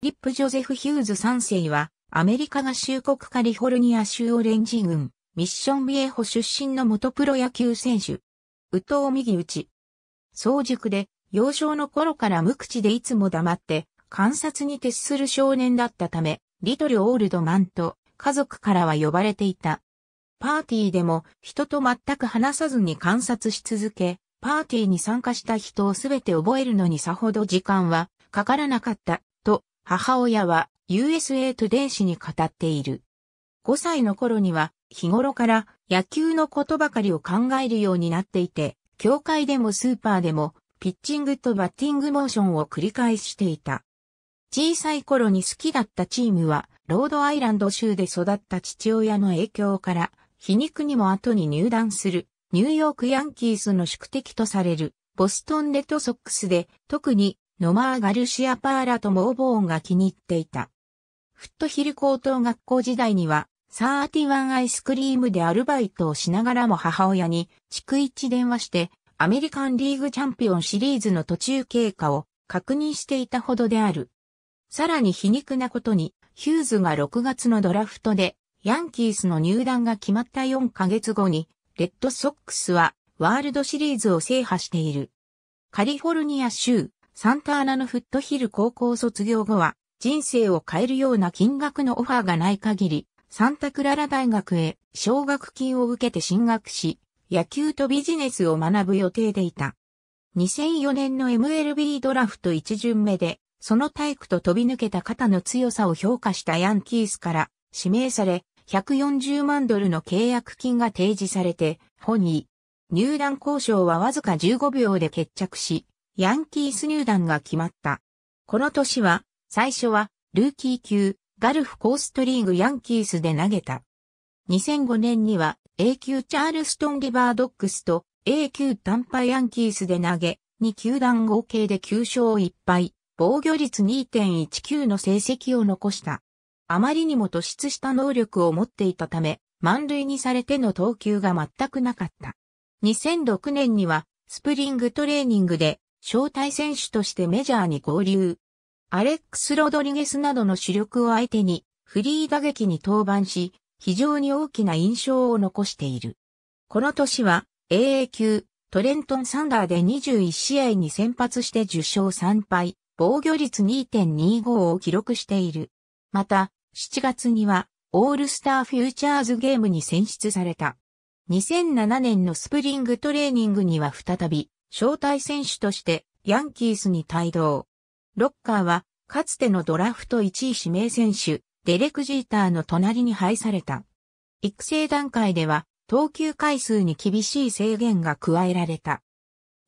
リップ・ジョゼフ・ヒューズ3世は、アメリカ合衆国カリフォルニア州オレンジ軍、ミッションビエホ出身の元プロ野球選手。宇藤右打ち。早熟で、幼少の頃から無口でいつも黙って、観察に徹する少年だったため、リトル・オールドマンと家族からは呼ばれていた。パーティーでも人と全く話さずに観察し続け、パーティーに参加した人をすべて覚えるのにさほど時間はかからなかった。母親は USA トゥデイ氏に語っている。5歳の頃には日頃から野球のことばかりを考えるようになっていて、教会でもスーパーでもピッチングとバッティングモーションを繰り返していた。小さい頃に好きだったチームは、ロードアイランド州で育った父親の影響から、皮肉にも後に入団する、ニューヨークヤンキースの宿敵とされる、ボストンレッドソックスで、特にノマー・ガルシア・パーラとモーボーンが気に入っていた。フットヒル高等学校時代には、サーティワンアイスクリームでアルバイトをしながらも母親に、逐一電話して、アメリカンリーグチャンピオンシリーズの途中経過を確認していたほどである。さらに皮肉なことに、ヒューズが6月のドラフトで、ヤンキースの入団が決まった4ヶ月後に、レッドソックスはワールドシリーズを制覇している。カリフォルニア州サンタアナのフットヒル高校卒業後は、人生を変えるような金額のオファーがない限り、サンタクララ大学へ奨学金を受けて進学し、野球とビジネスを学ぶ予定でいた。2004年の MLB ドラフト1巡目で、その体育と飛び抜けた肩の強さを評価したヤンキースから指名され、140万ドルの契約金が提示されて、ホニー。入団交渉はわずか15秒で決着し、ヤンキース入団が決まった。この年は、最初は、ルーキー級、ガルフコーストリーグヤンキースで投げた。2005年には、A 級チャールストンリバードックスと A 級短波ヤンキースで投げ、2球団合計で9勝1敗、防御率2.19の成績を残した。あまりにも突出した能力を持っていたため、満塁にされての投球が全くなかった。2006年には、スプリングトレーニングで招待選手としてメジャーに合流。アレックス・ロドリゲスなどの主力を相手にフリー打撃に登板し、非常に大きな印象を残している。この年は AA 級トレントン・サンダーで21試合に先発して10勝3敗、防御率2.25を記録している。また、7月にはオールスターフューチャーズゲームに選出された。2007年のスプリングトレーニングには再び招待選手としてヤンキースに帯同。ロッカーは、かつてのドラフト1位指名選手、デレク・ジーターの隣に配された。育成段階では、投球回数に厳しい制限が加えられた。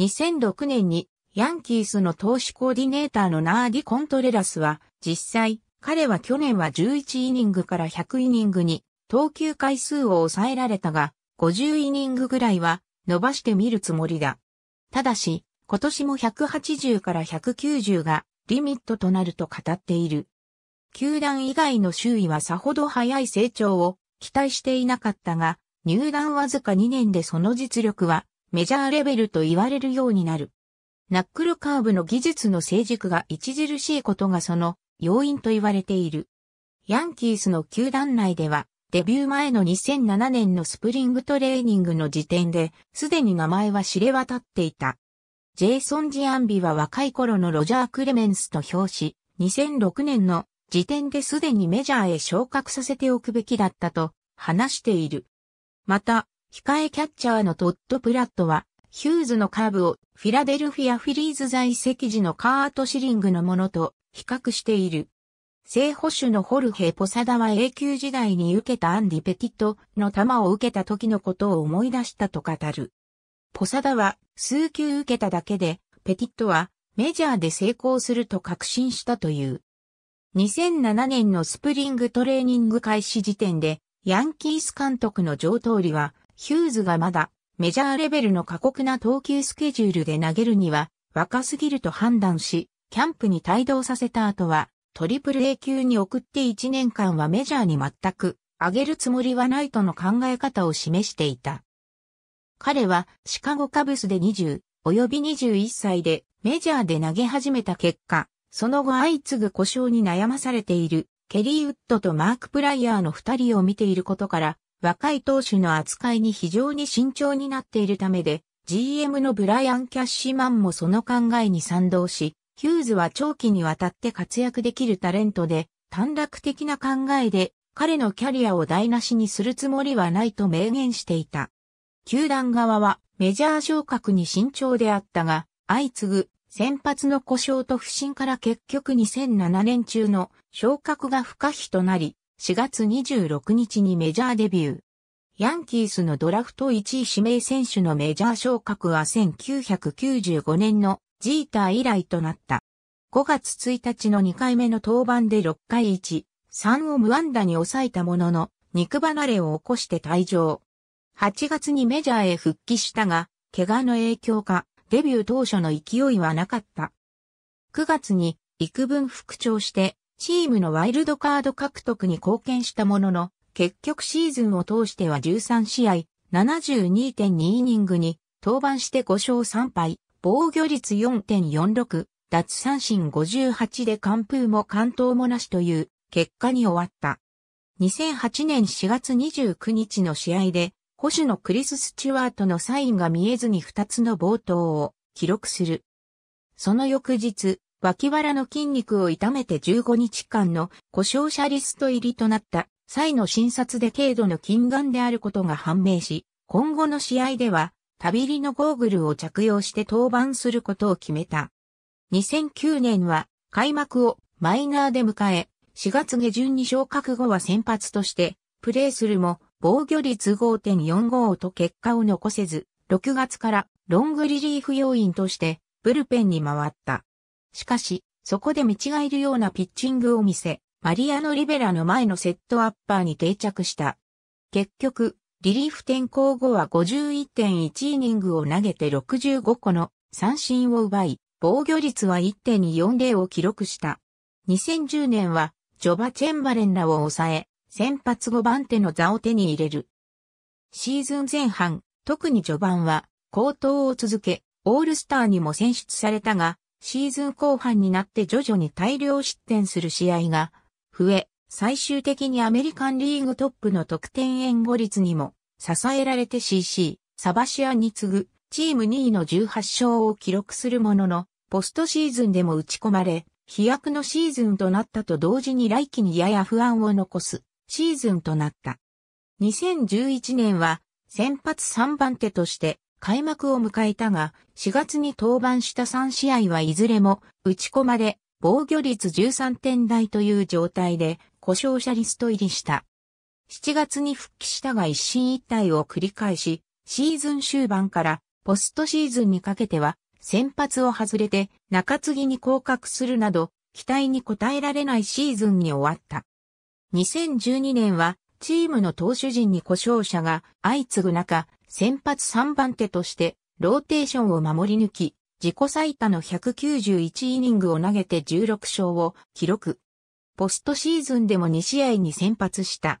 2006年に、ヤンキースの投手コーディネーターのナーディ・コントレラスは、実際、彼は去年は11イニングから100イニングに、投球回数を抑えられたが、50イニングぐらいは、伸ばしてみるつもりだ。ただし、今年も180から190がリミットとなると語っている。球団以外の周囲はさほど早い成長を期待していなかったが、入団わずか2年でその実力はメジャーレベルと言われるようになる。ナックルカーブの技術の成熟が著しいことがその要因と言われている。ヤンキースの球団内ではデビュー前の2007年のスプリングトレーニングの時点で、すでに名前は知れ渡っていた。ジェイソン・ジアンビは若い頃のロジャー・クレメンスと表し、2006年の時点ですでにメジャーへ昇格させておくべきだったと話している。また、控えキャッチャーのトッド・プラットは、ヒューズのカーブをフィラデルフィア・フィリーズ在籍時のカート・シリングのものと比較している。正捕手のホルヘ・ポサダは永久時代に受けたアンディ・ペティットの球を受けた時のことを思い出したと語る。ポサダは数球受けただけで、ペティットはメジャーで成功すると確信したという。2007年のスプリングトレーニング開始時点で、ヤンキース監督の上通りは、ヒューズがまだメジャーレベルの過酷な投球スケジュールで投げるには若すぎると判断し、キャンプに帯同させた後は、トリプル A 級に送って1年間はメジャーに全く上げるつもりはないとの考え方を示していた。彼はシカゴカブスで20、及び21歳でメジャーで投げ始めた結果、その後相次ぐ故障に悩まされているケリー・ウッドとマーク・プライヤーの二人を見ていることから、若い投手の扱いに非常に慎重になっているためで、GM のブライアン・キャッシーマンもその考えに賛同し、ヒューズは長期にわたって活躍できるタレントで、短絡的な考えで、彼のキャリアを台無しにするつもりはないと明言していた。球団側はメジャー昇格に慎重であったが、相次ぐ先発の故障と不振から結局2007年中の昇格が不可避となり、4月26日にメジャーデビュー。ヤンキースのドラフト1位指名選手のメジャー昇格は1995年のジーター以来となった。5月1日の2回目の登板で6回1、3を無安打に抑えたものの、肉離れを起こして退場。8月にメジャーへ復帰したが、怪我の影響か、デビュー当初の勢いはなかった。9月に幾分復調して、チームのワイルドカード獲得に貢献したものの、結局シーズンを通しては13試合、72.2イニングに、登板して5勝3敗、防御率4.46、奪三振58で完封も完投もなしという結果に終わった。2008年4月29日の試合で、保守のクリス・スチュワートのサインが見えずに2つの冒頭を記録する。その翌日、脇腹の筋肉を痛めて15日間の故障者リスト入りとなった際の診察で軽度の筋眼であることが判明し、今後の試合では旅入りのゴーグルを着用して登板することを決めた。2009年は開幕をマイナーで迎え、4月下旬に昇格後は先発としてプレーするも防御率5.45と結果を残せず、6月からロングリリーフ要員としてブルペンに回った。しかし、そこで見違えるようなピッチングを見せ、マリアノ・リベラの前のセットアッパーに定着した。結局、リリーフ転向後は51.1イニングを投げて65個の三振を奪い、防御率は1.40 2を記録した。2010年は、ジョバ・チェンバレンらを抑え、先発5番手の座を手に入れる。シーズン前半、特に序盤は、高騰を続け、オールスターにも選出されたが、シーズン後半になって徐々に大量失点する試合が増え、最終的にアメリカンリーグトップの得点援護率にも支えられて CC、サバシアに次ぐ、チーム2位の18勝を記録するものの、ポストシーズンでも打ち込まれ、飛躍のシーズンとなったと同時に来季にやや不安を残すシーズンとなった。2011年は先発3番手として開幕を迎えたが、4月に登板した3試合はいずれも打ち込まれ、防御率13点台という状態で故障者リスト入りした。7月に復帰したが一進一退を繰り返し、シーズン終盤からポストシーズンにかけては先発を外れて中継ぎに降格するなど期待に応えられないシーズンに終わった。2012年はチームの投手陣に故障者が相次ぐ中、先発3番手としてローテーションを守り抜き、自己最多の191イニングを投げて16勝を記録。ポストシーズンでも2試合に先発した。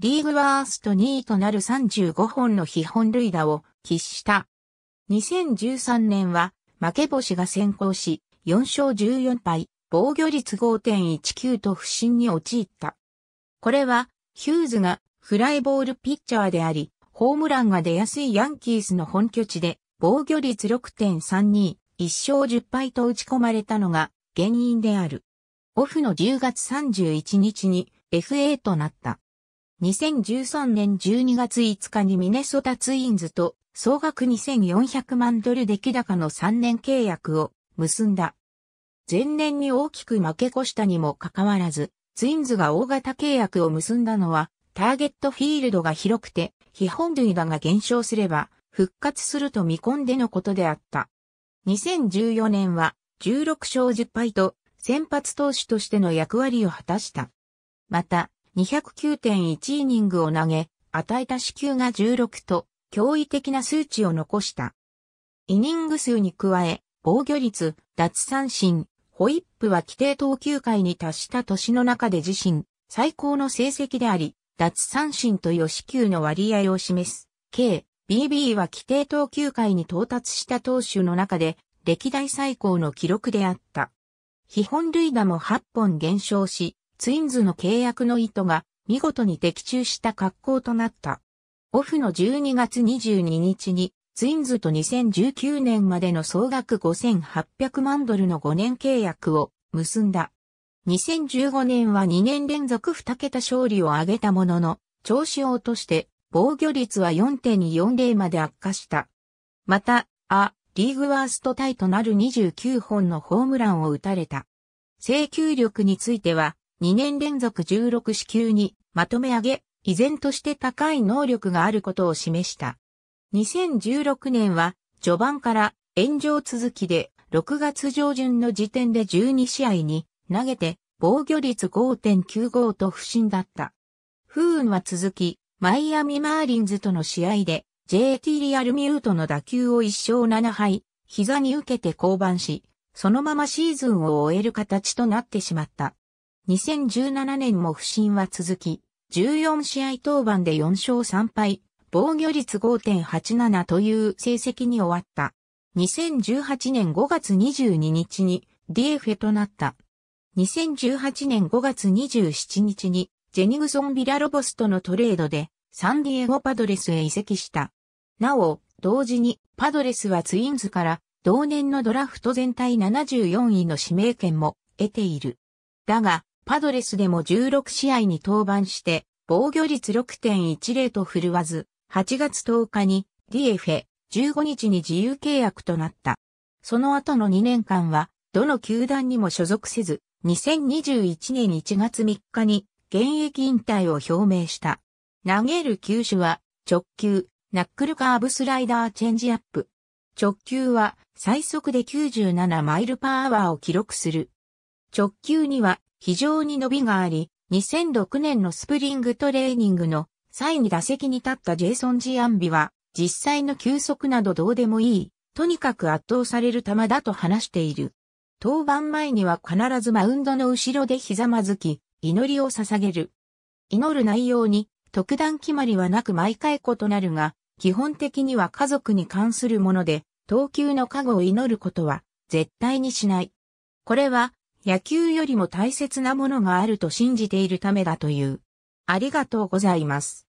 リーグワースト2位となる35本の非本塁打を喫した。2013年は負け星が先行し、4勝14敗、防御率5.19と不振に陥った。これは、ヒューズがフライボールピッチャーであり、ホームランが出やすいヤンキースの本拠地で、防御率6.32、1勝10敗と打ち込まれたのが原因である。オフの10月31日に FA となった。2013年12月5日にミネソタツインズと総額2400万ドル出来高の3年契約を結んだ。前年に大きく負け越したにもかかわらず、ツインズが大型契約を結んだのは、ターゲットフィールドが広くて、非本塁打が減少すれば、復活すると見込んでのことであった。2014年は、16勝10敗と、先発投手としての役割を果たした。また、209.1イニングを投げ、与えた死球が16と、驚異的な数値を残した。イニング数に加え、防御率、脱三振、ホイップは規定投球回に達した年の中で自身、最高の成績であり、脱三振という四球の割合を示す。K、BB は規定投球回に到達した投手の中で、歴代最高の記録であった。基本塁打も8本減少し、ツインズの契約の意図が見事に的中した格好となった。オフの12月22日にツインズと2019年までの総額5800万ドルの5年契約を結んだ。2015年は2年連続2桁勝利を挙げたものの、調子を落として防御率は4.240まで悪化した。また、ア、リーグワーストタイとなる29本のホームランを打たれた。請求力については、2年連続16支給にまとめ上げ、依然として高い能力があることを示した。2016年は、序盤から炎上続きで、6月上旬の時点で12試合に投げて、防御率5.95と不振だった。不運は続き、マイアミマーリンズとの試合で、JT リアルミュートの打球を1勝7敗、膝に受けて降板し、そのままシーズンを終える形となってしまった。2017年も不振は続き、14試合登板で4勝3敗、防御率5.87という成績に終わった。2018年5月22日に DFA となった。2018年5月27日にジェニグソン・ビラロボスとのトレードでサンディエゴパドレスへ移籍した。なお、同時にパドレスはツインズから同年のドラフト全体74位の指名権も得ている。だが、パドレスでも16試合に登板して、防御率6.10と振るわず、8月10日に DFA、15日に自由契約となった。その後の2年間は、どの球団にも所属せず、2021年1月3日に現役引退を表明した。投げる球種は、直球、ナックルカーブスライダーチェンジアップ。直球は最速で97マイルパーアワーを記録する。直球には非常に伸びがあり、2006年のスプリングトレーニングの際に打席に立ったジェイソン・ジアンビは、実際の球速などどうでもいい、とにかく圧倒される球だと話している。登板前には必ずマウンドの後ろでひざまずき、祈りを捧げる。祈る内容に特段決まりはなく毎回異なるが、基本的には家族に関するもので、投球の加護を祈ることは絶対にしない。これは野球よりも大切なものがあると信じているためだという。ありがとうございます。